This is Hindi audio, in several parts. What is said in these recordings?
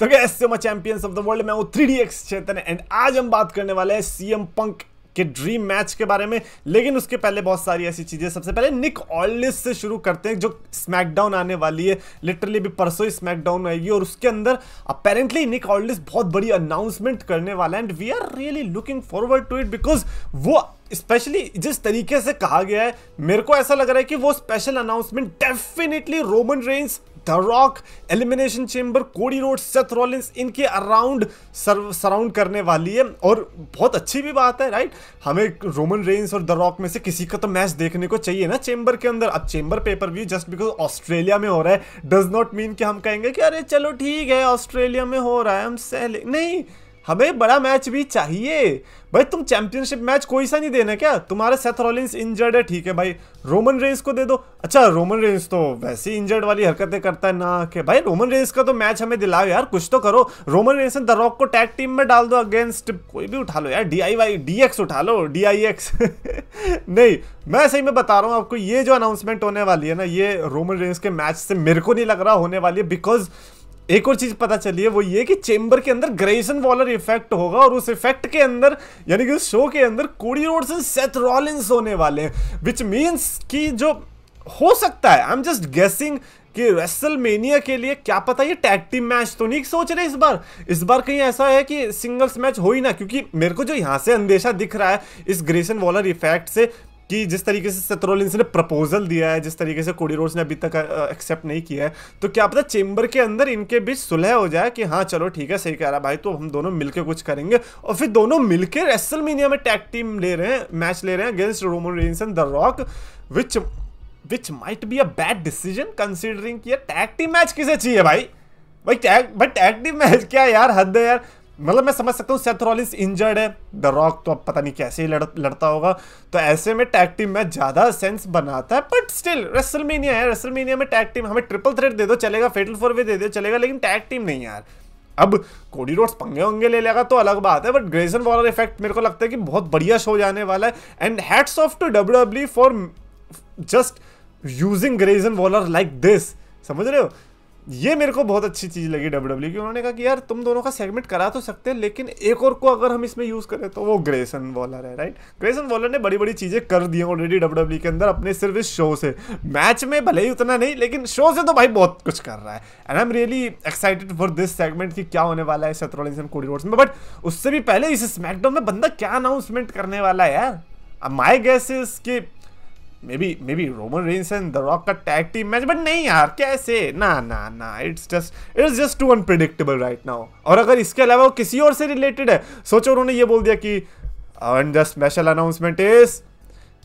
तो कैसे मैं चैंपियंस ऑफ द वर्ल्ड मैं हूँ three D X Chetan and आज हम बात करने वाले हैं सीएम पंक के ड्रीम मैच के बारे में लेकिन उसके पहले बहुत सारी ऐसी चीज़ें सबसे पहले निक ऑलिस से शुरू करते हैं जो स्मैकडाउन आने वाली है लिटरली भी परसों ही स्मैकडाउन आएगी और उसके अंदर अपेरेंटली निक ऑलिस बहुत बड़ी अनाउंसमेंट करने वाला है and we are really looking forward to it because वो स्पेशली जिस तरीके से कहा गया है मेरे को ऐसा लग रहा है कि वो special announcement definitely Roman Reigns the Rock elimination chamber Cody Rhodes Seth Rollins इनके अराउंड सराउंड करने वाली है और बहुत अच्छी भी बात है राइट हमें रोमन रेंस और द रॉक में से किसी का तो मैच देखने को चाहिए ना चेंबर के अंदर अब chamber pay per view just because Australia में हो रहा है डज नॉट मीन कि हम कहेंगे कि अरे चलो ठीक है ऑस्ट्रेलिया में हो रहा है हम सह नहीं हमें बड़ा मैच भी चाहिए भाई तुम चैंपियनशिप मैच कोई सा नहीं देना क्या तुम्हारा सेथ रॉलिंस इंजर्ड है ठीक है भाई रोमन रेंस को दे दो अच्छा रोमन रेंस तो वैसे ही इंजर्ड वाली हरकतें करता है ना कि भाई रोमन रेंस का तो मैच हमें दिलाओ यार कुछ तो करो रोमन रेंस द रॉक को टैग टीम में डाल दो अगेंस्ट कोई भी उठा लो यार D I Y D X उठा लो डी आई एक्स नहीं मैं सही में बता रहा हूँ आपको ये जो अनाउंसमेंट होने वाली है ना ये रोमन रेंस के मैच से मेरे को नहीं लग रहा होने वाली है बिकॉज एक और चीज पता चली है वो ये कि चेंबर के अंदर ग्रेसन वॉलर इफेक्ट होगा और उस इफेक्ट के अंदर यानी कि उस शो के अंदर Cody Rhodes and Seth Rollins होने वाले हैं विच मीन्स कि जो हो सकता है आई एम जस्ट गेसिंग कि रेसलमेनिया के लिए क्या पता ये टैग टीम मैच तो नहीं सोच रहे इस बार इस बार कहीं ऐसा है कि सिंगल्स मैच हो ही ना क्योंकि मेरे को जो यहाँ से अंदेशा दिख रहा है इस ग्रेसन वॉलर इफेक्ट से कि जिस तरीके से सतरोलिंस ने प्रपोजल दिया है जिस तरीके से कोडी रोड्स ने अभी तक एक्सेप्ट नहीं किया है तो क्या पता चेंबर के अंदर इनके बीच सुलह हो जाए कि हाँ चलो ठीक है सही कह रहा भाई तो हम दोनों मिलकर कुछ करेंगे और फिर दोनों मिलकर रेसल मीनिया में टैग टीम ले रहे हैं मैच ले रहे हैं against Roman Reigns and the Rock which which might be a bad decision considering tag team match किसे चाहिए भाई भाई टैग भाई टैग टीम मैच क्या यार हद है यार मतलब मैं समझ सकता हूँ सेथ रॉलिंस इंजर्ड है द रॉक तो अब पता नहीं कैसे ही लड़, लड़ता होगा तो ऐसे में टैग टीम में ज़्यादा सेंस बनाता है बट स्टिल रेसलमेनिया है रेसलमेनिया में टैग टीम हमें ट्रिपल थ्रेड दे दो चलेगा फेटल फोर भी दे दो चलेगा लेकिन टैग टीम नहीं यार अब कोडी रोड्स पंगे होंगे ले लेगा तो अलग बात है बट ग्रेजन वॉलर इफेक्ट मेरे को लगता है कि बहुत बढ़िया शो जाने वाला है and hats off to W W for just using Grayson Waller like this समझ रहे हो ये मेरे को बहुत अच्छी चीज़ लगी डब्ल्यू डब्ल्यू e की उन्होंने कहा कि यार तुम दोनों का सेगमेंट करा तो सकते हैं लेकिन एक और को अगर हम इसमें यूज़ करें तो वो ग्रेसन वॉलर है राइट ग्रेसन वॉलर ने बड़ी बड़ी चीज़ें कर दी ऑलरेडी डब्ल्यू डब्ल्यू के अंदर अपने सिर्फ इस शो से मैच में भले ही उतना नहीं लेकिन शो से तो भाई बहुत कुछ कर रहा है and I am really excited for this segment की क्या होने वाला है शत्रुघ्न रोड्स में बट उससे भी पहले इस स्मैकडाउन में बंदा क्या अनाउंसमेंट करने वाला है यार my guess is maybe maybe Roman Reigns and the Rock का टैग टीम मैच बट नहीं यार कैसे ना ना ना it's just it's just too unpredictable right now और अगर इसके अलावा वो किसी और से रिलेटेड है सोचो उन्होंने ये बोल दिया कि and the special announcement is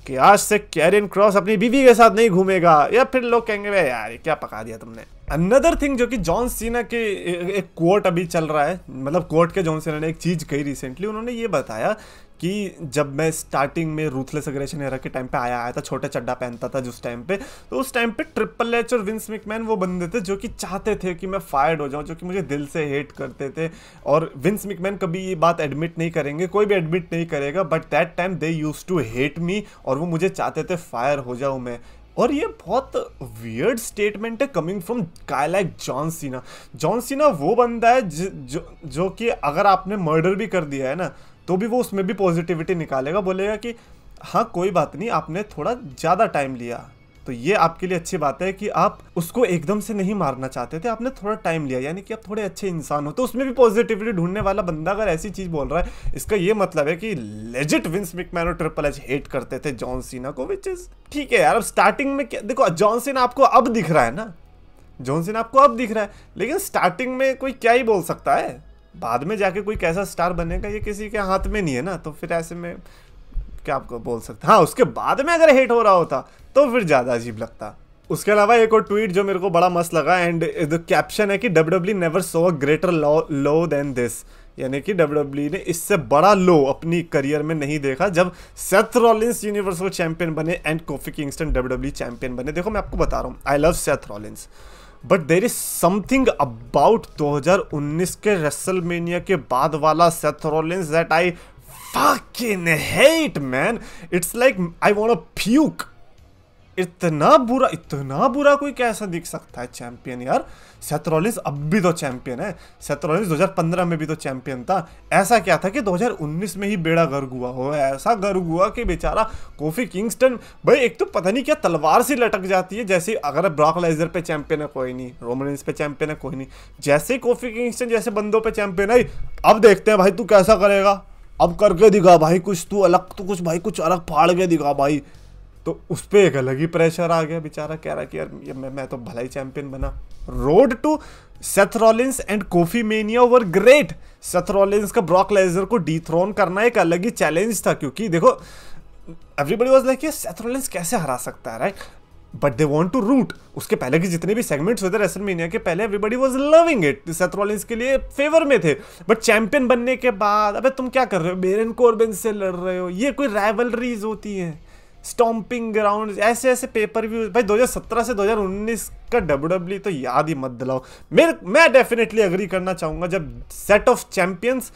कि आज से कैरियन क्रॉस अपनी बीवी के साथ नहीं घूमेगा या फिर लोग कहेंगे यार क्या पका दिया तुमने अनदर थिंग जो कि जॉन सीना के एक कोर्ट अभी चल रहा है मतलब कोर्ट के जॉन सीना ने एक चीज़ कही रिसेंटली उन्होंने ये बताया कि जब मैं स्टार्टिंग में रूथलेस अग्रेशन एरा के टाइम पे आया आया था छोटा चड्डा पहनता था जिस टाइम पे तो उस टाइम पे ट्रिपल एच और विंस मिकमैन वो बंदे थे जो कि चाहते थे कि मैं फायर्ड हो जाऊँ जो कि मुझे दिल से हेट करते थे और विंस मिकमैन कभी ये बात एडमिट नहीं करेंगे कोई भी एडमिट नहीं करेगा but that time they use to hate me और वो मुझे चाहते थे फायर हो जाऊँ मैं और ये बहुत वियर्ड स्टेटमेंट है coming from guy like John Cena John Cena वो बंदा है ज, जो जो कि अगर आपने मर्डर भी कर दिया है ना तो भी वो उसमें भी पॉजिटिविटी निकालेगा बोलेगा कि हाँ कोई बात नहीं आपने थोड़ा ज़्यादा टाइम लिया तो ये आपके लिए अच्छी बात है कि आप उसको एकदम से नहीं मारना चाहते थे आपने थोड़ा टाइम लिया यानी कि आप थोड़े अच्छे इंसान हो तो उसमें भी पॉजिटिविटी ढूंढने वाला बंदा अगर ऐसी चीज़ बोल रहा है इसका ये मतलब है कि लेजिट विंस मिकमैन और ट्रिपल एच हेट करते थे जॉन सीना को विच इज़ ठीक है यार अब स्टार्टिंग में क्या देखो जॉन सीना आपको अब दिख रहा है ना जॉन सीना आपको अब दिख रहा है लेकिन स्टार्टिंग में कोई क्या ही बोल सकता है बाद में जाके कोई कैसा स्टार बनेगा ये किसी के हाथ में नहीं है ना तो फिर ऐसे में क्या आपको बोल सकता हाँ उसके बाद में अगर हेट हो रहा होता तो फिर ज़्यादा अजीब लगता उसके अलावा एक और ट्वीट जो मेरे को बड़ा मस्त लगा एंड द कैप्शन है कि W W never saw a greater low low than this यानी कि डब्ल्यू डब्ल्यू e ने इससे बड़ा लो अपनी करियर में नहीं देखा जब सेथ रॉलिन्स यूनिवर्सल चैंपियन बने and Kofi Kingston W W champion बने देखो मैं आपको बता रहा हूँ I love Seth Rollins but there is something about 2019 के रेसलमेनिया के बाद वाला Seth Rollins that I fucking hate, man. It's like I want to puke. इतना बुरा इतना बुरा कोई कैसा दिख सकता है चैंपियन यार सेथरॉलिस अब भी तो चैंपियन है सेथरॉलिस 2015 में भी तो चैंपियन था ऐसा क्या था कि 2019 में ही बेड़ा गर्ग हुआ हो ऐसा गर्ग हुआ कि बेचारा कोफी किंगस्टन भाई एक तो पता नहीं क्या तलवार से लटक जाती है जैसे अगर ब्रॉक लाइजर पे चैंपियन है कोई नहीं रोमरेंस पे चैंपियन है कोई नहीं जैसे कोफी किंगस्टन जैसे बंदों पर चैंपियन है अब देखते हैं भाई तू कैसा करेगा अब करके दिखा भाई कुछ तू अलग तो कुछ भाई कुछ अलग फाड़ के दिखा भाई तो उस पर एक अलग ही प्रेशर आ गया बेचारा कह रहा कि यार ये मैं मैं तो भलाई चैंपियन बना road to Seth Rollins and Kofi mania were great Seth Rollins का ब्रॉक लेजर को डी करना एक अलग ही चैलेंज था क्योंकि देखो एवरीबडी वॉज लाइक ये सेथ रॉलिंस कैसे हरा सकता है right but they want to root उसके पहले के जितने भी सेगमेंट्स हुए थे रेसलमेनिया के पहले everybody was loving it Seth के लिए फेवर में थे बट चैंपियन बनने के बाद अबे तुम क्या कर रहे हो बेरन कोरबिन से लड़ रहे हो ये कोई राइवलरीज होती हैं स्टॉम्पिंग ग्राउंड ऐसे ऐसे पेपर व्यू भाई 2017 से 2019 का डब्ल्यू e तो याद ही मत दिलाओ मेरे मैं डेफिनेटली अग्री करना चाहूँगा जब set of champions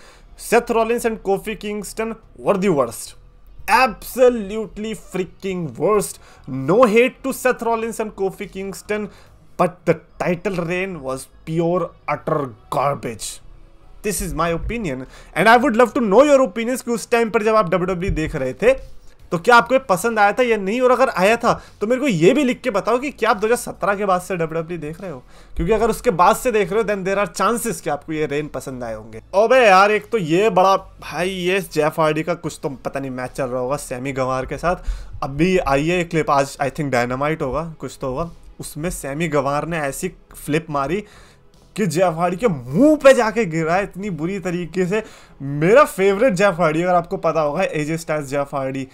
Seth Rollins and Kofi Kingston were the worst absolutely freaking worst. No hate to Seth Rollins and Kofi Kingston, but the title reign was pure utter garbage. This is my opinion, and I would love to know your opinions. Because उस टाइम पर जब आप डब्ल्यू देख रहे तो क्या आपको पसंद आया था या नहीं और अगर आया था तो मेरे को ये भी लिख के बताओ कि क्या आप 2017 के बाद से डब्ल्यू e देख रहे हो क्योंकि अगर उसके बाद से देख रहे हो देन देर आर चांसेस कि आपको ये रेन पसंद आए होंगे भाई यार एक तो ये बड़ा भाई ये जेफ आर्डी का कुछ तो पता नहीं मैच चल रहा होगा सेमी गंवार के साथ अभी आइए आई क्लिप आज आई थिंक डायनामाइट होगा कुछ तो होगा उसमें सेमी गंवार ने ऐसी फ्लिप मारी कि जेफ जयफाड़ी के मुंह पे जाके गिरा है इतनी बुरी तरीके से मेरा फेवरेट जेफ जयफाड़ी अगर आपको पता होगा एजे स्टार्स जयफाड़ी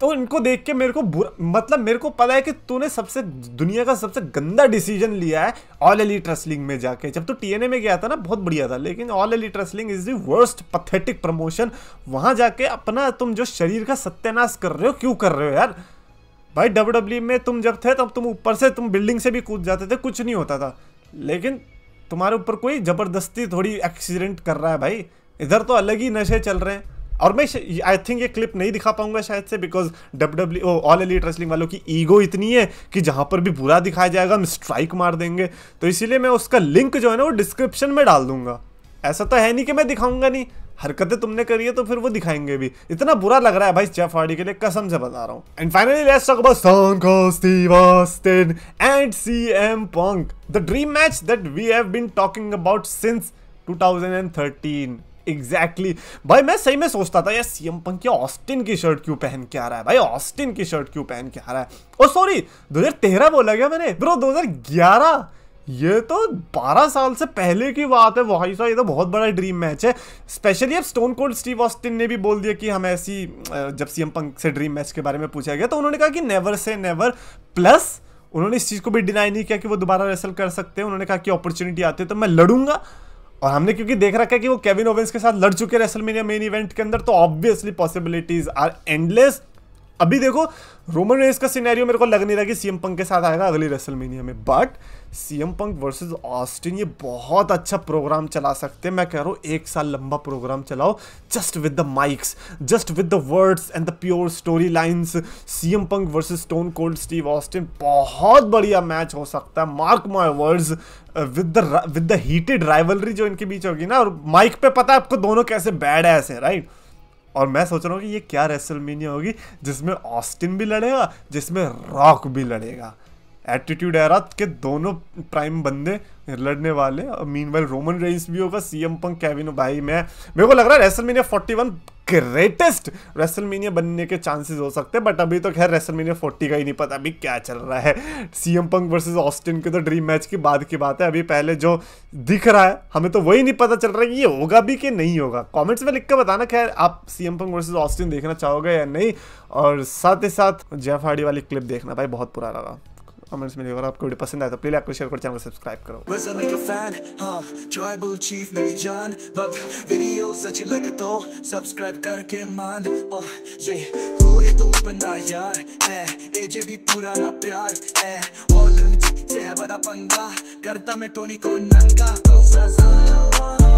तो इनको देख के मेरे को बुरा मतलब मेरे को पता है कि तूने सबसे दुनिया का सबसे गंदा डिसीजन लिया है ऑल एलिट रेसलिंग में जाके जब तू तो टीएनए में गया था ना बहुत बढ़िया था लेकिन All Elite Wrestling is the worst pathetic promotion वहां जाके अपना तुम जो शरीर का सत्यानाश कर रहे हो क्यों कर रहे हो यार भाई डब्ल्यू e में तुम जब थे तब तुम ऊपर से तुम बिल्डिंग से भी कूद जाते थे कुछ नहीं होता था लेकिन तुम्हारे ऊपर कोई ज़बरदस्ती थोड़ी एक्सीडेंट कर रहा है भाई इधर तो अलग ही नशे चल रहे हैं और मैं आई थिंक ये क्लिप नहीं दिखा पाऊंगा शायद से because W All Elite Wrestling वालों की ईगो इतनी है कि जहाँ पर भी बुरा दिखाया जाएगा हम स्ट्राइक मार देंगे तो इसीलिए मैं उसका लिंक जो है ना वो डिस्क्रिप्शन में डाल दूंगा ऐसा तो है नहीं कि मैं दिखाऊंगा नहीं हरकतें तुमने करी है तो फिर वो दिखाएंगे भी इतना बुरा लग रहा है भाई जेफ हार्डी के लिए कसम से बता रहा हूँ and finally let's talk about Stone Cold Steve Austin and CM Punk the dream match that we have been talking about since 2013 exactly exactly. भाई मैं सही में सोचता था यार सीएम पंक क्या ऑस्टिन की शर्ट क्यों पहन के आ रहा है भाई ऑस्टिन की शर्ट क्यों पहन के आ रहा है ओ सॉरी 2013 बोला गया मैंने ब्रो 2011 ये तो 12 साल से पहले की बात है भाई साहब ये तो बहुत बड़ा ड्रीम मैच है स्पेशली अब स्टोन कोल्ड स्टीव ऑस्टिन ने भी बोल दिया कि हम ऐसी जब सीएम पंक से ड्रीम मैच के बारे में पूछा गया तो उन्होंने कहा कि नेवर से नेवर प्लस उन्होंने इस चीज़ को भी डिनाई नहीं किया कि वो दोबारा रेसल कर सकते हैं उन्होंने कहा कि अपॉर्चुनिटी आती है तो मैं लड़ूंगा और हमने क्योंकि देख रखा है कि वो केविन ओवेंस के साथ लड़ चुके रेसलमेनिया मेन इवेंट के अंदर तो ऑब्वियसली पॉसिबिलिटीज आर एंडलेस अभी देखो रोमन रेस का सिनेरियो मेरे को लग नहीं रहा कि सीएम पंक के साथ आएगा अगली रेसल में but CM Punk versus Austin ये बहुत अच्छा प्रोग्राम चला सकते हैं मैं कह रहा हूँ एक साल लंबा प्रोग्राम चलाओ just with the mics just with the words and the pure storylines CM Punk versus Stone Cold Steve Austin बहुत बढ़िया मैच हो सकता है mark my words with the with the heated rivalry जो इनके बीच होगी ना और माइक पे पता है आपको दोनों कैसे बैड है ऐसे राइट right? और मैं सोच रहा हूँ कि ये क्या रेसलमीनिया होगी जिसमें ऑस्टिन भी लड़ेगा जिसमें रॉक भी लड़ेगा एटीट्यूड एरा के दोनों प्राइम बंदे लड़ने वाले मीन वाइल रोमन रेंस भी होगा सीएम पंक कैविन भाई मैं मेरे को लग रहा है फोर्टी वन ग्रेटेस्ट रेसलमीनिया बनने के चांसेस हो सकते हैं बट अभी तो खैर रेसलमीनिया फोर्टी का ही नहीं पता अभी क्या चल रहा है सीएम पंक वर्सेज ऑस्टिन के तो ड्रीम मैच की बात की बात है अभी पहले जो दिख रहा है हमें तो वही नहीं पता चल रहा है कि ये होगा भी कि नहीं होगा कॉमेंट्स में लिख कर बताना खैर आप सीएम पंक वर्सेज ऑस्टिन देखना चाहोगे या नहीं और साथ ही साथ जयफाड़ी वाली क्लिप देखना भाई बहुत बुरा रहा कमेंट्स मिलेगा और आपको वीडियो पसंद आए तो प्लीज आपको शेयर करो चैनल को सब्सक्राइब करो Where's I make a fan, huh? हाँ, tribal मेरी जान बब वीडियो सच लगे तो सब्सक्राइब करके मान ओ ये हो ये तो बंदा यार है एजे भी पुराना प्यार है और से बड़ा पंगा करता मैं टोनी को नंगा तो सजा